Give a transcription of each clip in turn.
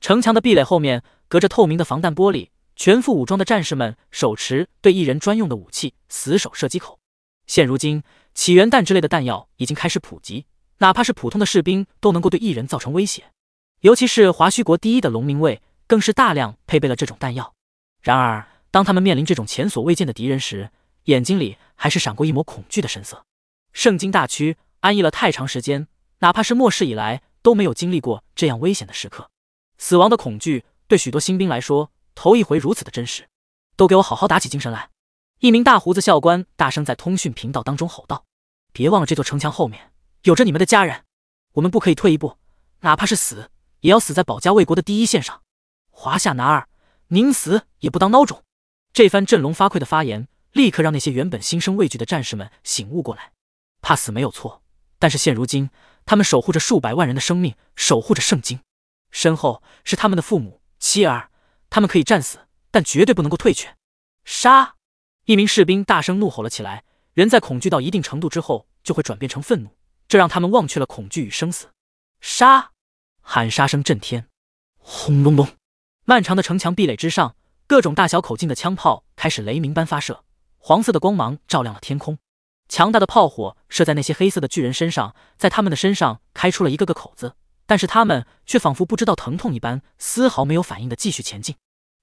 城墙的壁垒后面，隔着透明的防弹玻璃，全副武装的战士们手持对异人专用的武器，死守射击口。现如今，起源弹之类的弹药已经开始普及，哪怕是普通的士兵都能够对异人造成威胁。尤其是华胥国第一的龙明卫，更是大量配备了这种弹药。然而，当他们面临这种前所未见的敌人时，眼睛里还是闪过一抹恐惧的神色。圣经大区安逸了太长时间，哪怕是末世以来都没有经历过这样危险的时刻。死亡的恐惧对许多新兵来说，头一回如此的真实。都给我好好打起精神来！一名大胡子校官大声在通讯频道当中吼道：“别忘了这座城墙后面有着你们的家人，我们不可以退一步，哪怕是死，也要死在保家卫国的第一线上。华夏男儿，宁死也不当孬种！”这番振聋发聩的发言，立刻让那些原本心生畏惧的战士们醒悟过来。怕死没有错，但是现如今，他们守护着数百万人的生命，守护着圣经。身后是他们的父母、妻儿，他们可以战死，但绝对不能够退却。杀！一名士兵大声怒吼了起来。人在恐惧到一定程度之后，就会转变成愤怒，这让他们忘却了恐惧与生死。杀！喊杀声震天。轰隆隆！漫长的城墙壁垒之上，各种大小口径的枪炮开始雷鸣般发射，黄色的光芒照亮了天空。强大的炮火射在那些黑色的巨人身上，在他们的身上开出了一个个口子。但是他们却仿佛不知道疼痛一般，丝毫没有反应的继续前进。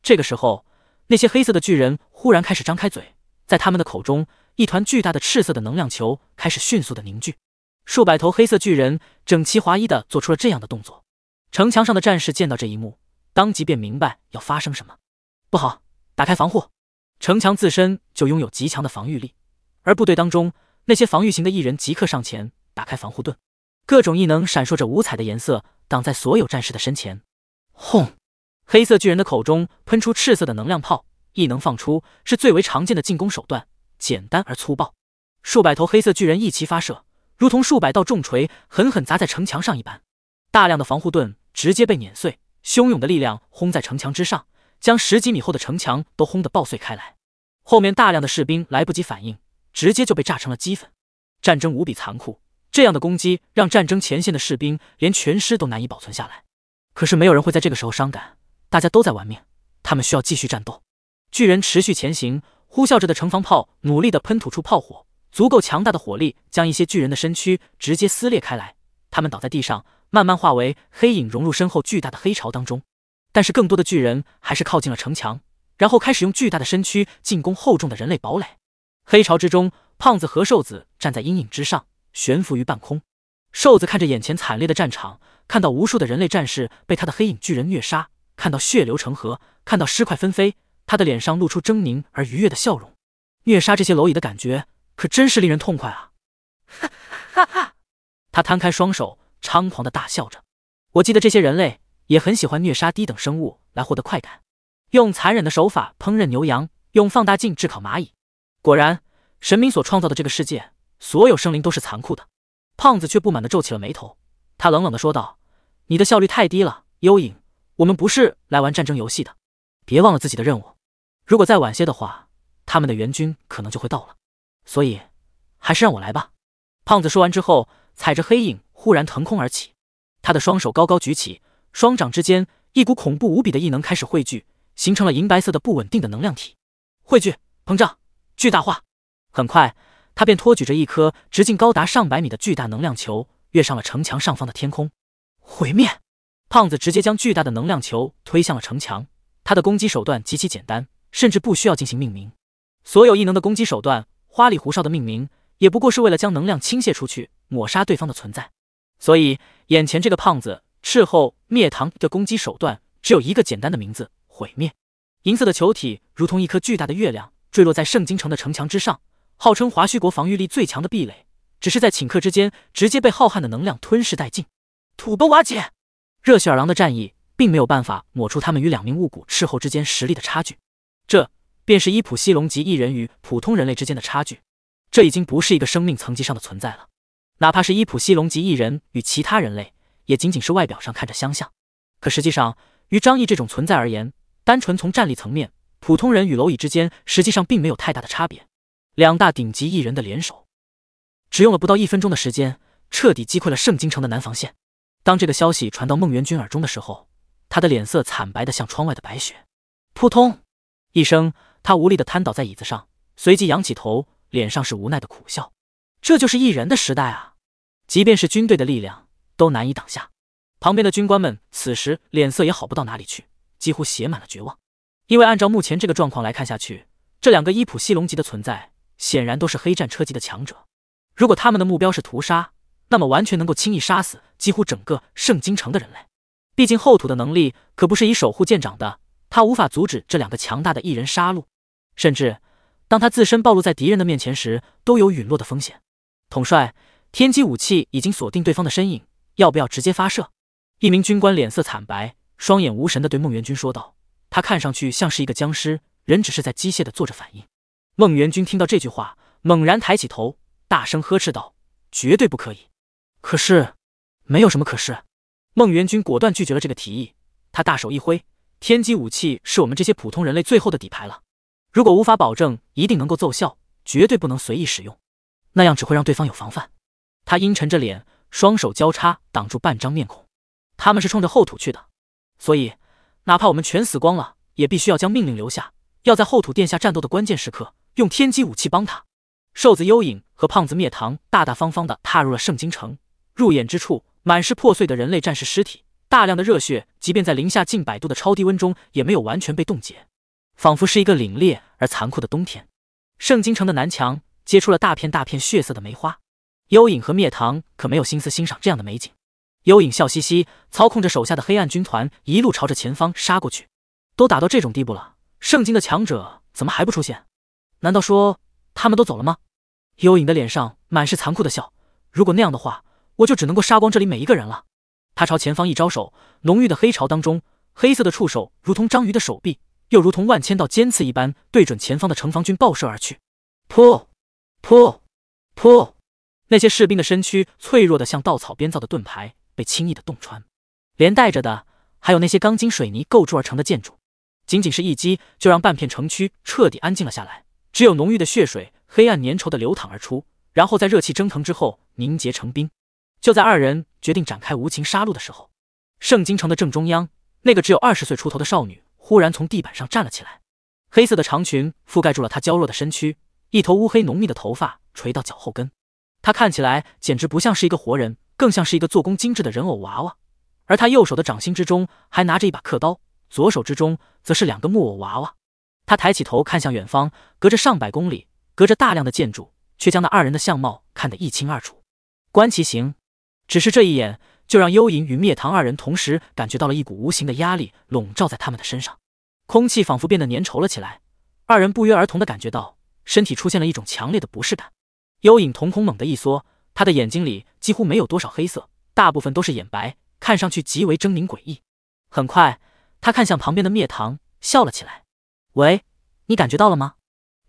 这个时候，那些黑色的巨人忽然开始张开嘴，在他们的口中，一团巨大的赤色的能量球开始迅速的凝聚。数百头黑色巨人整齐划一的做出了这样的动作。城墙上的战士见到这一幕，当即便明白要发生什么，不好，打开防护！城墙自身就拥有极强的防御力，而部队当中那些防御型的异人即刻上前打开防护盾。各种异能闪烁着五彩的颜色，挡在所有战士的身前。轰！黑色巨人的口中喷出赤色的能量炮，异能放出是最为常见的进攻手段，简单而粗暴。数百头黑色巨人一齐发射，如同数百道重锤狠狠砸在城墙上一般，大量的防护盾直接被碾碎，汹涌的力量轰在城墙之上，将十几米厚的城墙都轰得爆碎开来。后面大量的士兵来不及反应，直接就被炸成了鸡粉。战争无比残酷。这样的攻击让战争前线的士兵连全尸都难以保存下来。可是没有人会在这个时候伤感，大家都在玩命，他们需要继续战斗。巨人持续前行，呼啸着的城防炮努力地喷吐出炮火，足够强大的火力将一些巨人的身躯直接撕裂开来。他们倒在地上，慢慢化为黑影，融入身后巨大的黑潮当中。但是更多的巨人还是靠近了城墙，然后开始用巨大的身躯进攻厚重的人类堡垒。黑潮之中，胖子和瘦子站在阴影之上。悬浮于半空，瘦子看着眼前惨烈的战场，看到无数的人类战士被他的黑影巨人虐杀，看到血流成河，看到尸块纷飞，他的脸上露出狰狞而愉悦的笑容。虐杀这些蝼蚁的感觉可真是令人痛快啊！哈哈！他摊开双手，猖狂的大笑着。我记得这些人类也很喜欢虐杀低等生物来获得快感，用残忍的手法烹饪牛羊，用放大镜炙烤蚂蚁。果然，神明所创造的这个世界。所有生灵都是残酷的，胖子却不满地皱起了眉头。他冷冷地说道：“你的效率太低了，幽影。我们不是来玩战争游戏的，别忘了自己的任务。如果再晚些的话，他们的援军可能就会到了。所以，还是让我来吧。”胖子说完之后，踩着黑影忽然腾空而起，他的双手高高举起，双掌之间，一股恐怖无比的异能开始汇聚，形成了银白色的不稳定的能量体。汇聚、膨胀、巨大化，很快。他便托举着一颗直径高达上百米的巨大能量球，跃上了城墙上方的天空。毁灭，胖子直接将巨大的能量球推向了城墙。他的攻击手段极其简单，甚至不需要进行命名。所有异能的攻击手段花里胡哨的命名，也不过是为了将能量倾泻出去，抹杀对方的存在。所以，眼前这个胖子斥候灭唐的攻击手段只有一个简单的名字：毁灭。银色的球体如同一颗巨大的月亮，坠落在圣京城的城墙之上。号称华胥国防御力最强的壁垒，只是在顷刻之间直接被浩瀚的能量吞噬殆尽，土崩瓦解。热血狼的战役并没有办法抹除他们与两名雾谷斥候之间实力的差距。这便是伊普西龙级异人与普通人类之间的差距。这已经不是一个生命层级上的存在了。哪怕是伊普西龙级异人与其他人类，也仅仅是外表上看着相像，可实际上，与张毅这种存在而言，单纯从战力层面，普通人与蝼蚁之间实际上并没有太大的差别。两大顶级艺人的联手，只用了不到一分钟的时间，彻底击溃了圣京城的南防线。当这个消息传到孟元君耳中的时候，他的脸色惨白的像窗外的白雪。扑通一声，他无力的瘫倒在椅子上，随即仰起头，脸上是无奈的苦笑。这就是艺人的时代啊！即便是军队的力量，都难以挡下。旁边的军官们此时脸色也好不到哪里去，几乎写满了绝望。因为按照目前这个状况来看下去，这两个伊普西龙级的存在。显然都是黑战车级的强者。如果他们的目标是屠杀，那么完全能够轻易杀死几乎整个圣京城的人类。毕竟后土的能力可不是以守护见长的，他无法阻止这两个强大的异人杀戮，甚至当他自身暴露在敌人的面前时，都有陨落的风险。统帅，天机武器已经锁定对方的身影，要不要直接发射？一名军官脸色惨白，双眼无神地对孟元军说道，他看上去像是一个僵尸，人只是在机械地做着反应。孟元君听到这句话，猛然抬起头，大声呵斥道：“绝对不可以！”可是，没有什么可是。孟元君果断拒绝了这个提议。他大手一挥：“天机武器是我们这些普通人类最后的底牌了，如果无法保证一定能够奏效，绝对不能随意使用，那样只会让对方有防范。”他阴沉着脸，双手交叉挡住半张面孔。他们是冲着后土去的，所以哪怕我们全死光了，也必须要将命令留下，要在后土殿下战斗的关键时刻。用天机武器帮他。瘦子幽影和胖子灭唐大大方方的踏入了圣京城。入眼之处满是破碎的人类战士尸体，大量的热血即便在零下近百度的超低温中也没有完全被冻结，仿佛是一个凛冽而残酷的冬天。圣京城的南墙结出了大片大片血色的梅花。幽影和灭唐可没有心思欣赏这样的美景。幽影笑嘻嘻，操控着手下的黑暗军团，一路朝着前方杀过去。都打到这种地步了，圣京的强者怎么还不出现？难道说他们都走了吗？幽影的脸上满是残酷的笑。如果那样的话，我就只能够杀光这里每一个人了。他朝前方一招手，浓郁的黑潮当中，黑色的触手如同章鱼的手臂，又如同万千道尖刺一般，对准前方的城防军爆射而去。噗！噗！噗！那些士兵的身躯脆弱的像稻草编造的盾牌，被轻易的洞穿，连带着的还有那些钢筋水泥构筑而成的建筑。仅仅是一击，就让半片城区彻底安静了下来。只有浓郁的血水，黑暗粘稠的流淌而出，然后在热气蒸腾之后凝结成冰。就在二人决定展开无情杀戮的时候，圣京城的正中央，那个只有二十岁出头的少女忽然从地板上站了起来。黑色的长裙覆盖住了她娇弱的身躯，一头乌黑浓密的头发垂到脚后跟。她看起来简直不像是一个活人，更像是一个做工精致的人偶娃娃。而她右手的掌心之中还拿着一把刻刀，左手之中则是两个木偶娃娃。他抬起头看向远方，隔着上百公里，隔着大量的建筑，却将那二人的相貌看得一清二楚。观其形，只是这一眼，就让幽影与灭唐二人同时感觉到了一股无形的压力笼罩在他们的身上，空气仿佛变得粘稠了起来。二人不约而同地感觉到身体出现了一种强烈的不适感。幽影瞳孔猛地一缩，他的眼睛里几乎没有多少黑色，大部分都是眼白，看上去极为狰狞诡异。很快，他看向旁边的灭唐，笑了起来。喂，你感觉到了吗？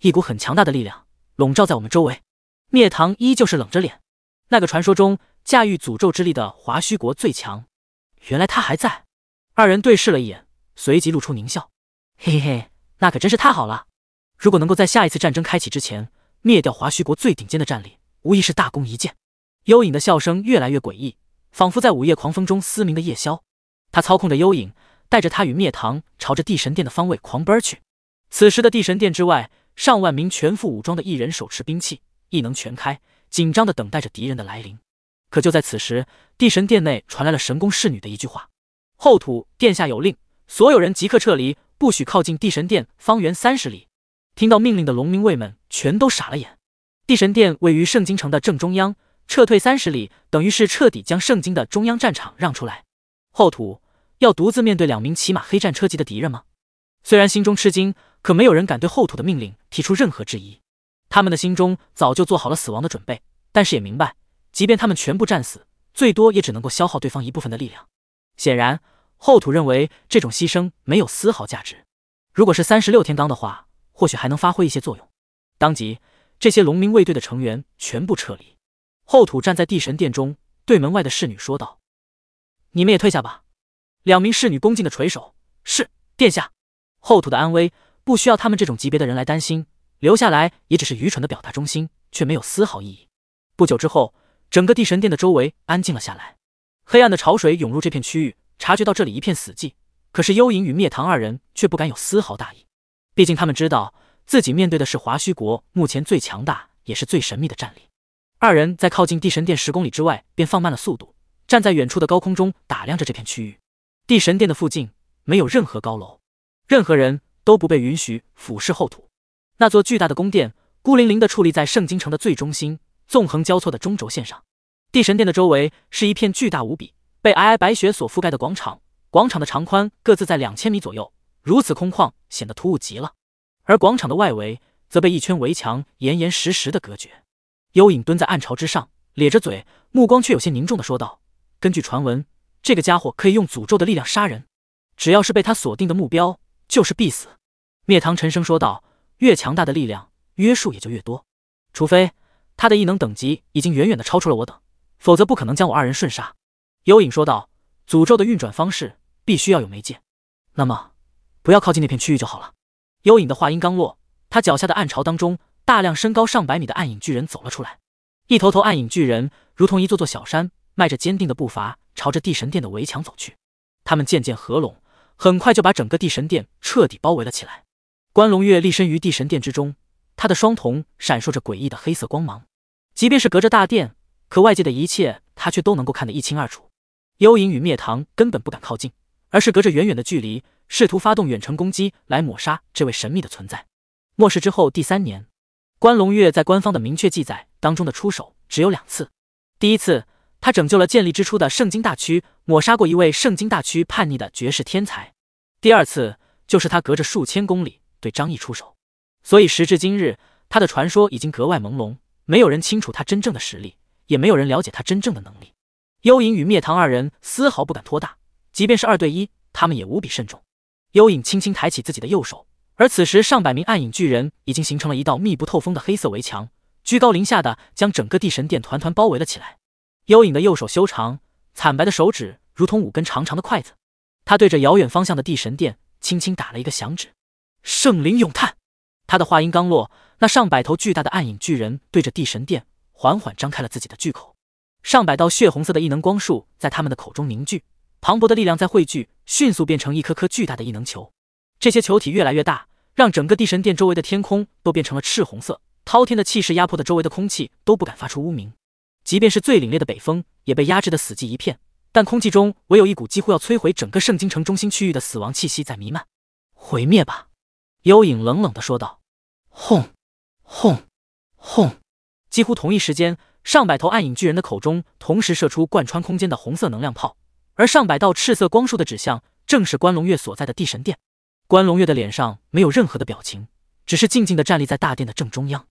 一股很强大的力量笼罩在我们周围。灭唐依旧是冷着脸，那个传说中驾驭诅咒之力的华胥国最强，原来他还在。二人对视了一眼，随即露出狞笑。嘿嘿嘿，那可真是太好了！如果能够在下一次战争开启之前灭掉华胥国最顶尖的战力，无疑是大功一件。幽影的笑声越来越诡异，仿佛在午夜狂风中嘶鸣的夜宵。他操控着幽影，带着他与灭唐朝着地神殿的方位狂奔去。此时的地神殿之外，上万名全副武装的异人手持兵器，异能全开，紧张的等待着敌人的来临。可就在此时，地神殿内传来了神宫侍女的一句话：“后土殿下有令，所有人即刻撤离，不许靠近地神殿方圆三十里。”听到命令的龙明卫们全都傻了眼。地神殿位于圣京城的正中央，撤退三十里，等于是彻底将圣京的中央战场让出来。后土要独自面对两名骑马黑战车级的敌人吗？虽然心中吃惊，可没有人敢对后土的命令提出任何质疑。他们的心中早就做好了死亡的准备，但是也明白，即便他们全部战死，最多也只能够消耗对方一部分的力量。显然，后土认为这种牺牲没有丝毫价值。如果是三十六天罡的话，或许还能发挥一些作用。当即，这些龙民卫队的成员全部撤离。后土站在地神殿中，对门外的侍女说道：“你们也退下吧。”两名侍女恭敬的垂首：“是，殿下。”后土的安危不需要他们这种级别的人来担心，留下来也只是愚蠢的表达忠心，却没有丝毫意义。不久之后，整个地神殿的周围安静了下来，黑暗的潮水涌入这片区域。察觉到这里一片死寂，可是幽影与灭唐二人却不敢有丝毫大意，毕竟他们知道自己面对的是华胥国目前最强大也是最神秘的战力。二人在靠近地神殿十公里之外便放慢了速度，站在远处的高空中打量着这片区域。地神殿的附近没有任何高楼。任何人都不被允许俯视后土。那座巨大的宫殿孤零零地矗立在圣京城的最中心，纵横交错的中轴线上。地神殿的周围是一片巨大无比、被皑皑白雪所覆盖的广场，广场的长宽各自在两千米左右，如此空旷，显得突兀极了。而广场的外围则被一圈围墙严严实实的隔绝。幽影蹲在暗潮之上，咧着嘴，目光却有些凝重地说道：“根据传闻，这个家伙可以用诅咒的力量杀人，只要是被他锁定的目标。”就是必死，灭唐沉声说道。越强大的力量，约束也就越多。除非他的异能等级已经远远的超出了我等，否则不可能将我二人瞬杀。幽影说道：“诅咒的运转方式必须要有媒介，那么不要靠近那片区域就好了。”幽影的话音刚落，他脚下的暗潮当中，大量身高上百米的暗影巨人走了出来。一头头暗影巨人如同一座座小山，迈着坚定的步伐朝着地神殿的围墙走去。他们渐渐合拢。很快就把整个地神殿彻底包围了起来。关龙月立身于地神殿之中，他的双瞳闪烁着诡异的黑色光芒。即便是隔着大殿，可外界的一切他却都能够看得一清二楚。幽影与灭唐根本不敢靠近，而是隔着远远的距离，试图发动远程攻击来抹杀这位神秘的存在。末世之后第三年，关龙月在官方的明确记载当中的出手只有两次。第一次。他拯救了建立之初的圣经大区，抹杀过一位圣经大区叛逆的绝世天才。第二次就是他隔着数千公里对张毅出手。所以时至今日，他的传说已经格外朦胧，没有人清楚他真正的实力，也没有人了解他真正的能力。幽影与灭唐二人丝毫不敢拖大，即便是二对一，他们也无比慎重。幽影轻轻抬起自己的右手，而此时上百名暗影巨人已经形成了一道密不透风的黑色围墙，居高临下的将整个地神殿团团包围了起来。幽影的右手修长，惨白的手指如同五根长长的筷子。他对着遥远方向的地神殿轻轻打了一个响指：“圣灵咏叹。”他的话音刚落，那上百头巨大的暗影巨人对着地神殿缓缓张开了自己的巨口，上百道血红色的异能光束在他们的口中凝聚，磅礴的力量在汇聚，迅速变成一颗颗巨大的异能球。这些球体越来越大，让整个地神殿周围的天空都变成了赤红色，滔天的气势压迫的周围的空气都不敢发出呜鸣。即便是最凛冽的北风，也被压制的死寂一片。但空气中唯有一股几乎要摧毁整个圣京城中心区域的死亡气息在弥漫。毁灭吧！幽影冷冷的说道。轰！轰！轰！几乎同一时间，上百头暗影巨人的口中同时射出贯穿空间的红色能量炮，而上百道赤色光束的指向，正是关龙月所在的地神殿。关龙月的脸上没有任何的表情，只是静静的站立在大殿的正中央。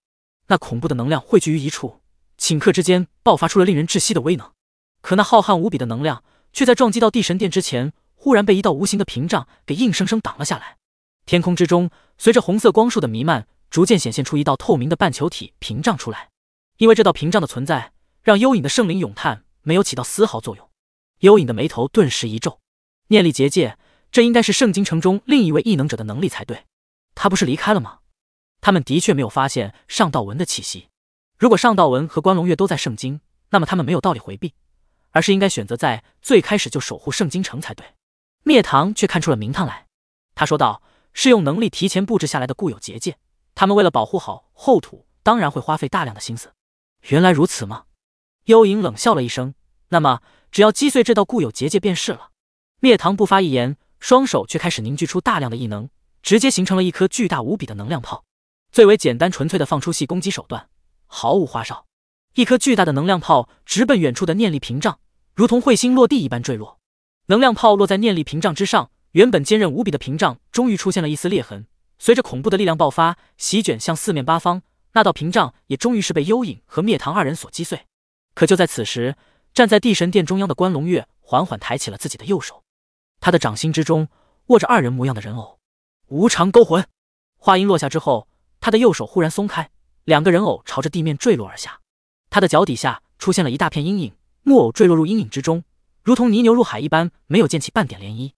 那恐怖的能量汇聚于一处。顷刻之间爆发出了令人窒息的威能，可那浩瀚无比的能量却在撞击到地神殿之前，忽然被一道无形的屏障给硬生生挡了下来。天空之中，随着红色光束的弥漫，逐渐显现出一道透明的半球体屏障出来。因为这道屏障的存在，让幽影的圣灵咏叹没有起到丝毫作用。幽影的眉头顿时一皱，念力结界，这应该是圣经城中另一位异能者的能力才对。他不是离开了吗？他们的确没有发现上道文的气息。如果尚道文和关龙月都在圣经，那么他们没有道理回避，而是应该选择在最开始就守护圣经城才对。灭唐却看出了名堂来，他说道：“是用能力提前布置下来的固有结界，他们为了保护好厚土，当然会花费大量的心思。”原来如此吗？幽影冷笑了一声，那么只要击碎这道固有结界便是了。灭唐不发一言，双手却开始凝聚出大量的异能，直接形成了一颗巨大无比的能量炮，最为简单纯粹的放出系攻击手段。毫无花哨，一颗巨大的能量炮直奔远处的念力屏障，如同彗星落地一般坠落。能量炮落在念力屏障之上，原本坚韧无比的屏障终于出现了一丝裂痕。随着恐怖的力量爆发，席卷向四面八方，那道屏障也终于是被幽影和灭唐二人所击碎。可就在此时，站在地神殿中央的关龙月缓缓抬起了自己的右手，他的掌心之中握着二人模样的人偶。无常勾魂。话音落下之后，他的右手忽然松开。两个人偶朝着地面坠落而下，他的脚底下出现了一大片阴影，木偶坠落入阴影之中，如同泥牛入海一般，没有溅起半点涟漪。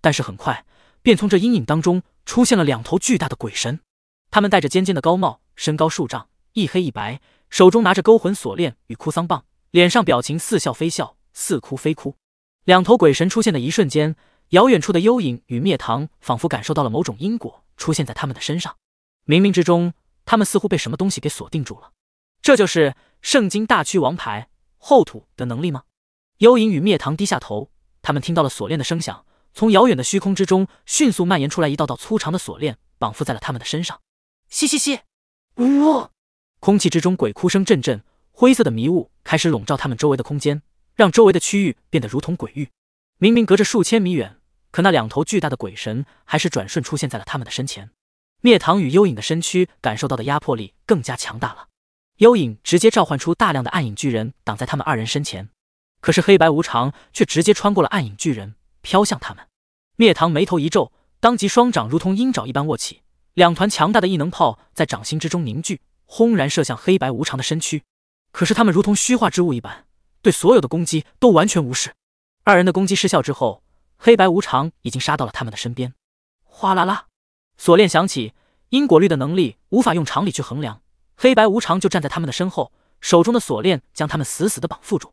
但是很快便从这阴影当中出现了两头巨大的鬼神，他们戴着尖尖的高帽，身高数丈，一黑一白，手中拿着勾魂锁链与哭丧棒，脸上表情似笑非笑，似哭非哭。两头鬼神出现的一瞬间，遥远处的幽影与灭堂仿佛感受到了某种因果，出现在他们的身上，冥冥之中。他们似乎被什么东西给锁定住了，这就是圣经大区王牌后土的能力吗？幽影与灭堂低下头，他们听到了锁链的声响，从遥远的虚空之中迅速蔓延出来一道道粗长的锁链，绑缚在了他们的身上。嘻嘻嘻，呜！空气之中鬼哭声阵阵，灰色的迷雾开始笼罩他们周围的空间，让周围的区域变得如同鬼域。明明隔着数千米远，可那两头巨大的鬼神还是转瞬出现在了他们的身前。灭堂与幽影的身躯感受到的压迫力更加强大了，幽影直接召唤出大量的暗影巨人挡在他们二人身前，可是黑白无常却直接穿过了暗影巨人，飘向他们。灭堂眉头一皱，当即双掌如同鹰爪一般握起，两团强大的异能炮在掌心之中凝聚，轰然射向黑白无常的身躯。可是他们如同虚化之物一般，对所有的攻击都完全无视。二人的攻击失效之后，黑白无常已经杀到了他们的身边，哗啦啦。锁链响起，因果律的能力无法用常理去衡量。黑白无常就站在他们的身后，手中的锁链将他们死死的绑缚住。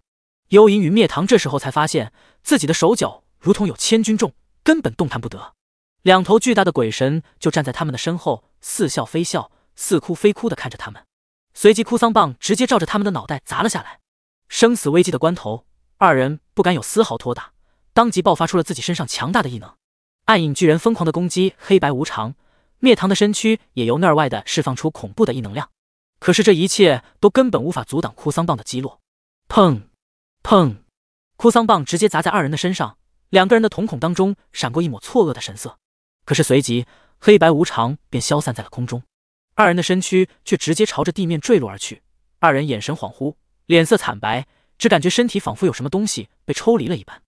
幽影与灭堂这时候才发现自己的手脚如同有千钧重，根本动弹不得。两头巨大的鬼神就站在他们的身后，似笑非笑，似哭非哭的看着他们。随即，哭丧棒直接照着他们的脑袋砸了下来。生死危机的关头，二人不敢有丝毫拖沓，当即爆发出了自己身上强大的异能。暗影巨人疯狂的攻击，黑白无常灭堂的身躯也由内而外的释放出恐怖的异能量。可是这一切都根本无法阻挡哭丧棒的击落。砰！砰！哭丧棒直接砸在二人的身上，两个人的瞳孔当中闪过一抹错愕的神色。可是随即，黑白无常便消散在了空中，二人的身躯却直接朝着地面坠落而去。二人眼神恍惚，脸色惨白，只感觉身体仿佛有什么东西被抽离了一般。